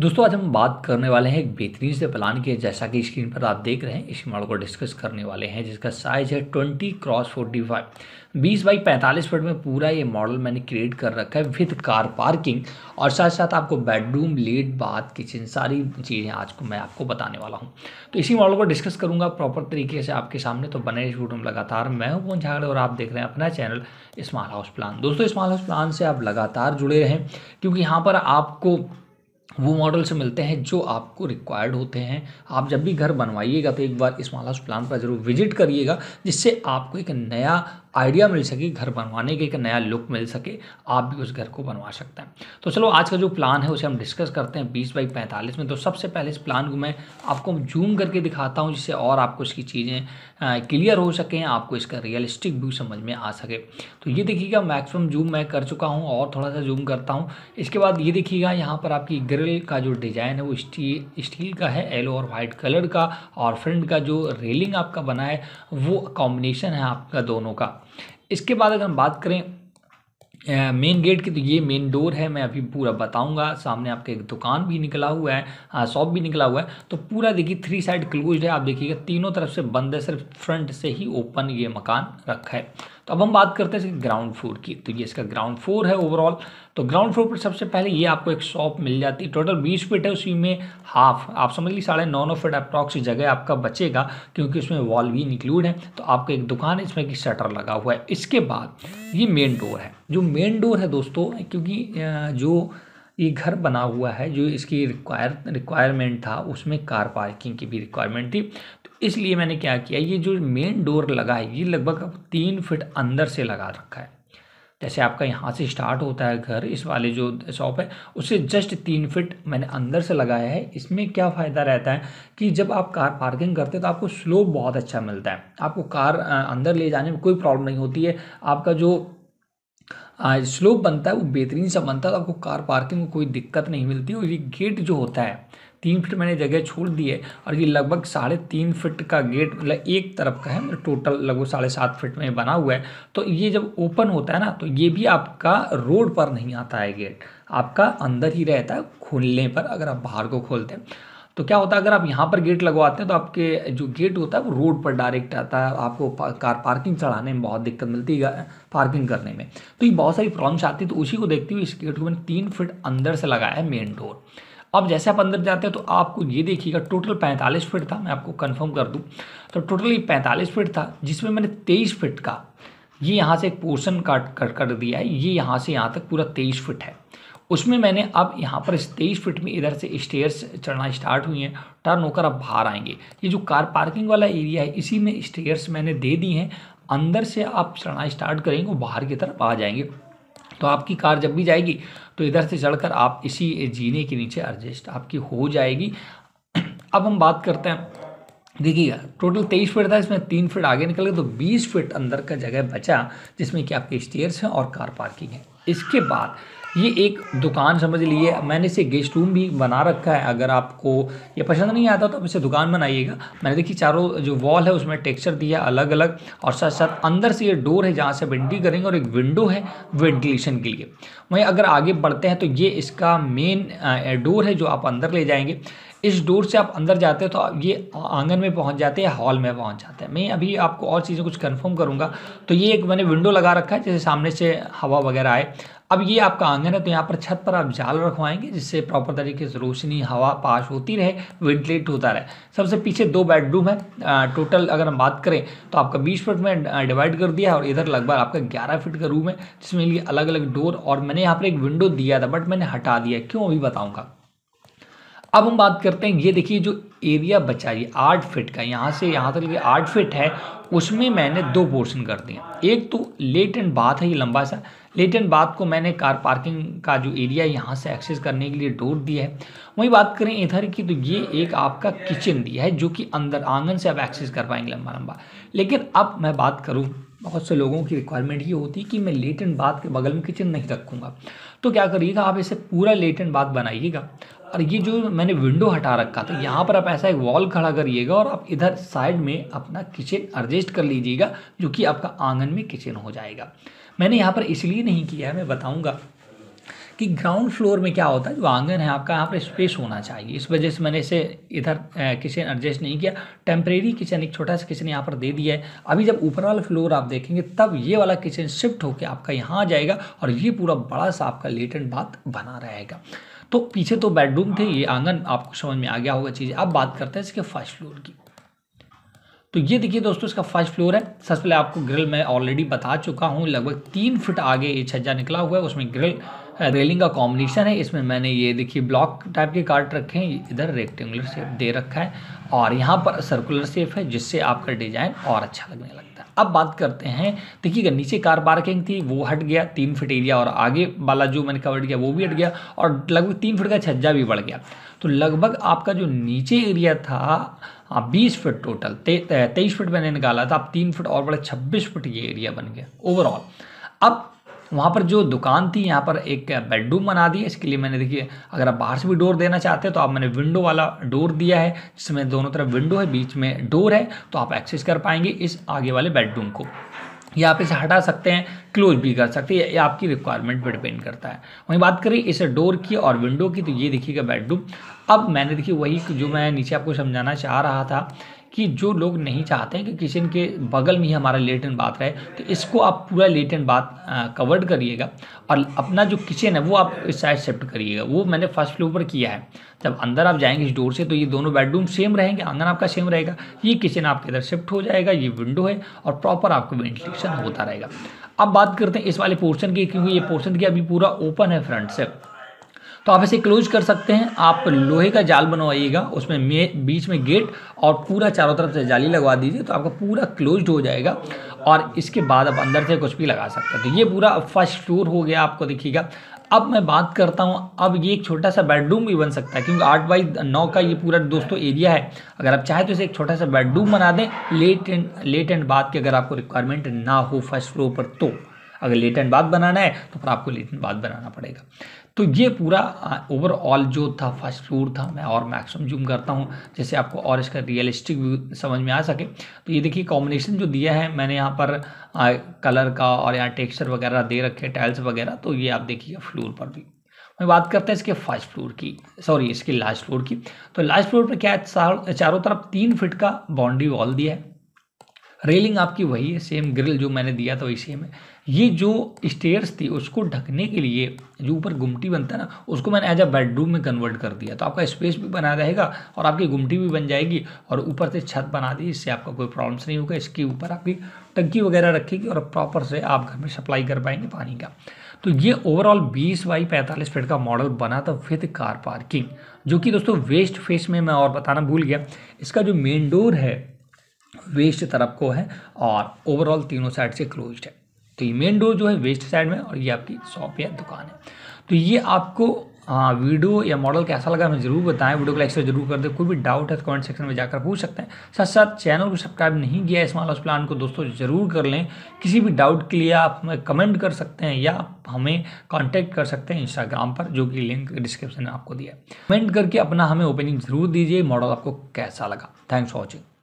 दोस्तों आज हम बात करने वाले हैं एक बेहतरीन से प्लान की जैसा कि स्क्रीन पर आप देख रहे हैं इस मॉडल को डिस्कस करने वाले हैं जिसका साइज है ट्वेंटी क्रॉस फोर्टी फाइव बीस बाई पैंतालीस फिट में पूरा ये मॉडल मैंने क्रिएट कर रखा है विथ कार पार्किंग और साथ साथ आपको बेडरूम लेट बाथ किचन सारी चीज़ें आज को मैं आपको बताने वाला हूँ तो इसी मॉडल को डिस्कस करूँगा प्रॉपर तरीके से आपके सामने तो बने इस में लगातार मैं हूँ पोन झागड़े और आप देख रहे हैं अपना चैनल स्मॉल हाउस प्लान दोस्तों स्मॉल हाउस प्लान से आप लगातार जुड़े रहें क्योंकि यहाँ पर आपको वो मॉडल से मिलते हैं जो आपको रिक्वायर्ड होते हैं आप जब भी घर बनवाइएगा तो एक बार इस मालास प्लान पर ज़रूर विजिट करिएगा जिससे आपको एक नया आइडिया मिल सके घर बनवाने के एक नया लुक मिल सके आप भी उस घर को बनवा सकते हैं तो चलो आज का जो प्लान है उसे हम डिस्कस करते हैं बीस बाई पैंतालीस में तो सबसे पहले इस प्लान को मैं आपको जूम करके दिखाता हूँ जिससे और आपको इसकी चीज़ें क्लियर हो सकें आपको इसका रियलिस्टिक व्यू समझ में आ सके तो ये देखिएगा मैक्सिमम जूम मैं कर चुका हूँ और थोड़ा सा जूम करता हूँ इसके बाद ये देखिएगा यहाँ पर आपकी ग्रिल का जो डिज़ाइन है वो स्टील स्टील का है येलो और वाइट कलर का और फ्रंट का जो रेलिंग आपका बना है वो कॉम्बिनेशन है आपका दोनों का इसके बाद अगर हम बात करें मेन गेट की तो ये मेन डोर है मैं अभी पूरा बताऊंगा सामने आपके एक दुकान भी निकला हुआ है शॉप हाँ, भी निकला हुआ है तो पूरा देखिए थ्री साइड क्लोज है आप देखिएगा तीनों तरफ से बंद है सिर्फ फ्रंट से ही ओपन ये मकान रखा है तो अब हम बात करते हैं इसके ग्राउंड फ्लोर की तो ये इसका ग्राउंड फ्लोर है ओवरऑल तो ग्राउंड फ्लोर पर सबसे पहले ये आपको एक शॉप मिल जाती है टोटल बीस फीट है उसी में हाफ आप समझ लीजिए साढ़े नौ नौ फीट अप्रॉक्स जगह आपका बचेगा क्योंकि उसमें वॉल भी इंक्लूड है तो आपका एक दुकान है इसमें कि शटर लगा हुआ है इसके बाद ये मेन डोर है जो मेन डोर है दोस्तों क्योंकि जो ये घर बना हुआ है जो इसकी रिक्वायर रिक्वायरमेंट था उसमें कार पार्किंग की भी रिक्वायरमेंट थी इसलिए मैंने क्या किया ये जो मेन डोर लगा है ये लगभग अब तीन फिट अंदर से लगा रखा है जैसे आपका यहाँ से स्टार्ट होता है घर इस वाले जो शॉप है उसे जस्ट तीन फिट मैंने अंदर से लगाया है इसमें क्या फ़ायदा रहता है कि जब आप कार पार्किंग करते हैं तो आपको स्लोप बहुत अच्छा मिलता है आपको कार अंदर ले जाने में कोई प्रॉब्लम नहीं होती है आपका जो स्लोप बनता है वो बेहतरीन सा बनता है तो आपको कार पार्किंग में कोई दिक्कत नहीं मिलती और ये गेट जो होता है तीन फिट मैंने जगह छोड़ दी है और ये लगभग साढ़े तीन फिट का गेट मतलब एक तरफ का है मतलब टोटल लगभग साढ़े सात फिट में बना हुआ है तो ये जब ओपन होता है ना तो ये भी आपका रोड पर नहीं आता है गेट आपका अंदर ही रहता है खोलने पर अगर आप बाहर को खोलते हैं तो क्या होता है अगर आप यहाँ पर गेट लगवाते हैं तो आपके जो गेट होता है वो रोड पर डायरेक्ट आता है आपको कार पार्किंग चढ़ाने में बहुत दिक्कत मिलती है पार्किंग करने में तो ये बहुत सारी प्रॉब्लम्स आती है तो उसी को देखते हुए इस गेट को मैंने तीन फिट अंदर से लगाया है मेन डोर अब जैसे आप अंदर जाते हैं तो आपको ये देखिएगा टोटल पैंतालीस फीट था मैं आपको कन्फर्म कर दूँ तो टोटल ये पैंतालीस फीट था जिसमें मैंने तेईस फीट का ये यहाँ से एक पोर्शन काट कर कर दिया है ये यहाँ से यहाँ तक पूरा तेईस फिट है उसमें मैंने अब यहाँ पर तेईस फिट में इधर से स्टेयर्स चढ़ना स्टार्ट हुई हैं टर्न होकर अब बाहर आएंगे ये जो कार पार्किंग वाला एरिया है इसी में स्टेयर्स मैंने दे दी हैं अंदर से आप चढ़ना स्टार्ट करेंगे वो बाहर की तरफ आ जाएंगे तो आपकी कार जब भी जाएगी तो इधर से चढ़कर आप इसी जीने के नीचे एडजस्ट आपकी हो जाएगी अब हम बात करते हैं देखिएगा टोटल तेईस फीट था इसमें तीन फीट आगे निकल गए तो बीस फीट अंदर का जगह बचा जिसमें कि आपके स्टेयर्स हैं और कार पार्किंग है इसके बाद ये एक दुकान समझ लीजिए मैंने इसे गेस्ट रूम भी बना रखा है अगर आपको ये पसंद नहीं आता तो आप इसे दुकान बनाइएगा मैंने देखिए चारों जो वॉल है उसमें टेक्सचर दिया अलग अलग और साथ साथ अंदर से ये डोर है जहाँ से एंट्री करेंगे और एक विंडो है वेंटिलेशन के लिए वहीं अगर आगे बढ़ते हैं तो ये इसका मेन डोर है जो आप अंदर ले जाएंगे इस डोर से आप अंदर जाते हैं तो ये आंगन में पहुंच जाते हैं हॉल में पहुंच जाते हैं मैं अभी आपको और चीज़ें कुछ कंफर्म करूंगा तो ये एक मैंने विंडो लगा रखा है जैसे सामने से हवा वगैरह आए अब ये आपका आंगन है तो यहाँ पर छत पर आप जाल रखवाएंगे जिससे प्रॉपर तरीके से रोशनी हवा पास होती रहे वेंटिलेट होता रहे सबसे पीछे दो बेडरूम है आ, टोटल अगर हम बात करें तो आपका बीस फुट में डिवाइड कर दिया और इधर लगभग आपका ग्यारह फीट का रूम है जिसमें लिए अलग अलग डोर और मैंने यहाँ पर एक विंडो दिया था बट मैंने हटा दिया क्यों अभी बताऊँगा अब हम बात करते हैं ये देखिए जो एरिया बचा ये आठ फिट का यहाँ से यहाँ तक ये आठ फिट है उसमें मैंने दो पोर्शन कर दिए एक तो लेट एंड बाथ है ये लंबा सा लेटिन बात को मैंने कार पार्किंग का जो एरिया है यहाँ से एक्सेस करने के लिए डोर दिया है वहीं बात करें इधर की तो ये एक आपका किचन दिया है जो कि अंदर आंगन से आप एक्सेस कर पाएंगे लंबा लंबा लेकिन अब मैं बात करूँ बहुत से लोगों की रिक्वायरमेंट ये होती है कि मैं लेट एंड बाथ के बगल में किचन नहीं रखूँगा तो क्या करिएगा आप इसे पूरा लेट एंड बाथ बनाइएगा और ये जो मैंने विंडो हटा रखा था यहाँ पर आप ऐसा एक वॉल खड़ा करिएगा और आप इधर साइड में अपना किचन एडजस्ट कर लीजिएगा जो कि आपका आंगन में किचन हो जाएगा मैंने यहाँ पर इसलिए नहीं किया है मैं बताऊँगा कि ग्राउंड फ्लोर में क्या होता है जो आंगन है आपका यहाँ पर स्पेस होना चाहिए इस वजह से मैंने इसे इधर किचन एडजस्ट नहीं किया टेम्परेरी किचन एक छोटा सा किचन यहाँ पर दे दिया है अभी जब ऊपर वाला फ्लोर आप देखेंगे तब ये वाला किचन शिफ्ट होकर आपका यहाँ आ जाएगा और ये पूरा बड़ा सा आपका लेटेंट बात बना रहेगा तो पीछे तो बेडरूम थे ये आंगन आपको समझ में आ गया होगा चीज़ अब बात करते हैं इसके फर्स्ट फ्लोर की तो ये देखिए दोस्तों इसका फर्स्ट फ्लोर है सबसे पहले आपको ग्रिल मैं ऑलरेडी बता चुका हूँ लगभग तीन फिट आगे ये छज्जा निकला हुआ है उसमें ग्रिल रेलिंग का कॉम्बिनेशन है इसमें मैंने ये देखिए ब्लॉक टाइप के कार्ट रखे हैं इधर रेक्टेंगुलर शेप दे रखा है और यहाँ पर सर्कुलर शेप है जिससे आपका डिज़ाइन और अच्छा लगने लगा अब बात करते हैं देखिएगा नीचे कार पार्किंग थी वो हट गया तीन फिट एरिया और आगे वाला जो मैंने कवर किया वो भी हट गया और लगभग तीन फिट का छज्जा भी बढ़ गया तो लगभग आपका जो नीचे एरिया था आप बीस फिट टोटल तेईस फिट मैंने निकाला था अब तीन फिट और बड़े छब्बीस फिट ये एरिया बन गया ओवरऑल अब वहाँ पर जो दुकान थी यहाँ पर एक बेडरूम बना दी है इसके लिए मैंने देखिए अगर आप बाहर से भी डोर देना चाहते हैं तो आप मैंने विंडो वाला डोर दिया है जिसमें दोनों तरफ विंडो है बीच में डोर है तो आप एक्सेस कर पाएंगे इस आगे वाले बेडरूम को या आप इसे हटा सकते हैं क्लोज भी कर सकते हैं ये आपकी रिक्वायरमेंट पर डिपेंड करता है वहीं बात करें इस डोर की और विंडो की तो ये देखिएगा बेडरूम अब मैंने देखिए वही जो मैं नीचे आपको समझाना चाह रहा था कि जो लोग नहीं चाहते हैं कि किचन के बगल में ही हमारा लेटन बाथ रहे तो इसको आप पूरा लेटन बाथ कवर्ड करिएगा और अपना जो किचन है वो आप इस साइड शिफ्ट करिएगा वो मैंने फर्स्ट फ्लोर पर किया है जब अंदर आप जाएंगे इस डोर से तो ये दोनों बेडरूम सेम रहेंगे आंगन आपका सेम रहेगा ये किचन आपके इधर शिफ्ट हो जाएगा ये विंडो है और प्रॉपर आपको वेंटिलेशन होता रहेगा अब बात करते हैं इस वाले पोर्शन की क्योंकि ये पोर्शन की अभी पूरा ओपन है फ्रंट से तो आप इसे क्लोज कर सकते हैं आप लोहे का जाल बनवाइएगा उसमें मे बीच में गेट और पूरा चारों तरफ से जाली लगवा दीजिए तो आपका पूरा क्लोज्ड हो जाएगा और इसके बाद आप अंदर से कुछ भी लगा सकते हैं तो ये पूरा फर्स्ट फ्लोर हो गया आपको देखिएगा अब मैं बात करता हूँ अब ये एक छोटा सा बेडरूम भी बन सकता है क्योंकि आठ बाई नौ का ये पूरा दोस्तों एरिया है अगर आप चाहें तो इसे एक छोटा सा बेडरूम बना दें लेट एंड लेट एंड बात की अगर आपको रिक्वायरमेंट ना हो फर्स्ट फ्लोर पर तो अगर लेट एंड बात बनाना है तो फिर आपको लेट एंड बात बनाना पड़ेगा तो ये पूरा ओवरऑल जो था फर्स्ट फ्लोर था मैं और मैक्सिमम जूम करता हूँ जैसे आपको और इसका रियलिस्टिक व्यू समझ में आ सके तो ये देखिए कॉम्बिनेशन जो दिया है मैंने यहाँ पर आ, कलर का और यहाँ टेक्सचर वगैरह दे रखे टाइल्स वगैरह तो ये आप देखिएगा फ्लोर पर भी मैं बात करता है इसके फर्स्ट फ्लोर की सॉरी इसके लास्ट फ्लोर की तो लास्ट फ्लोर पर क्या है चारों तरफ तीन फिट का बाउंड्री वॉल दिया है रेलिंग आपकी वही है सेम ग्रिल जो मैंने दिया था वही सेम है ये जो स्टेयर्स थी उसको ढकने के लिए जो ऊपर गुमटी बनता है ना उसको मैंने एज अ बेडरूम में कन्वर्ट कर दिया तो आपका स्पेस भी बना रहेगा और आपकी गुमटी भी बन जाएगी और ऊपर से छत बना दी इससे आपका कोई प्रॉब्लम्स नहीं होगा इसके ऊपर आपकी टंकी वगैरह रखेगी और प्रॉपर से आप घर में सप्लाई कर पाएंगे पानी का तो ये ओवरऑल 20 बाई 45 फीट का मॉडल बना था विथ कार पार्किंग जो कि दोस्तों वेस्ट फेस में मैं और बताना भूल गया इसका जो मेन डोर है वेस्ट तरफ को है और ओवरऑल तीनों साइड से क्लोज है तो ये मेन डोर जो है वेस्ट साइड में और ये आपकी शॉप या दुकान है तो ये आपको हाँ वीडियो या मॉडल कैसा लगा हमें जरूर बताएं वीडियो को लाइक से जरूर कर दें कोई भी डाउट है तो कमेंट सेक्शन में जाकर पूछ सकते हैं साथ साथ चैनल को सब्सक्राइब नहीं किया इस माला प्लान को दोस्तों जरूर कर लें किसी भी डाउट के लिए आप हमें कमेंट कर सकते हैं या हमें कांटेक्ट कर सकते हैं इंस्टाग्राम पर जो कि लिंक डिस्क्रिप्शन में आपको दिया है कमेंट करके अपना हमें ओपिनियन जरूर दीजिए मॉडल आपको कैसा लगा थैंक्स फॉर वॉचिंग